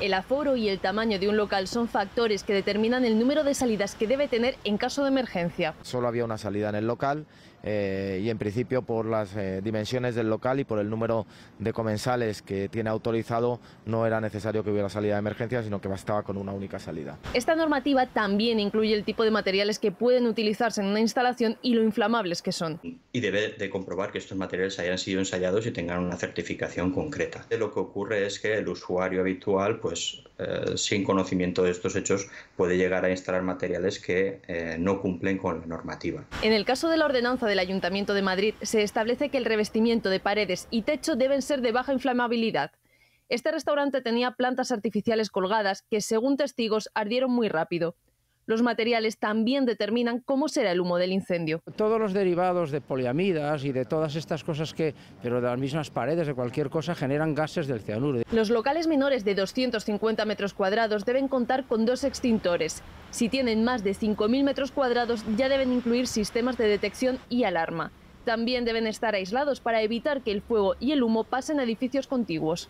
El aforo y el tamaño de un local son factores que determinan el número de salidas que debe tener en caso de emergencia. Solo había una salida en el local eh, y en principio por las eh, dimensiones del local y por el número de comensales que tiene autorizado no era necesario que hubiera salida de emergencia, sino que bastaba con una única salida. Esta normativa también incluye el tipo de materiales que pueden utilizarse en una instalación y lo inflamables que son. Y debe de comprobar que estos materiales hayan sido ensayados y tengan una certificación concreta. Lo que ocurre es que el usuario habitual pues eh, sin conocimiento de estos hechos, puede llegar a instalar materiales que eh, no cumplen con la normativa. En el caso de la ordenanza del Ayuntamiento de Madrid, se establece que el revestimiento de paredes y techo deben ser de baja inflamabilidad. Este restaurante tenía plantas artificiales colgadas que, según testigos, ardieron muy rápido. Los materiales también determinan cómo será el humo del incendio. Todos los derivados de poliamidas y de todas estas cosas que, pero de las mismas paredes, de cualquier cosa, generan gases del cianuro. Los locales menores de 250 metros cuadrados deben contar con dos extintores. Si tienen más de 5.000 metros cuadrados, ya deben incluir sistemas de detección y alarma. También deben estar aislados para evitar que el fuego y el humo pasen a edificios contiguos.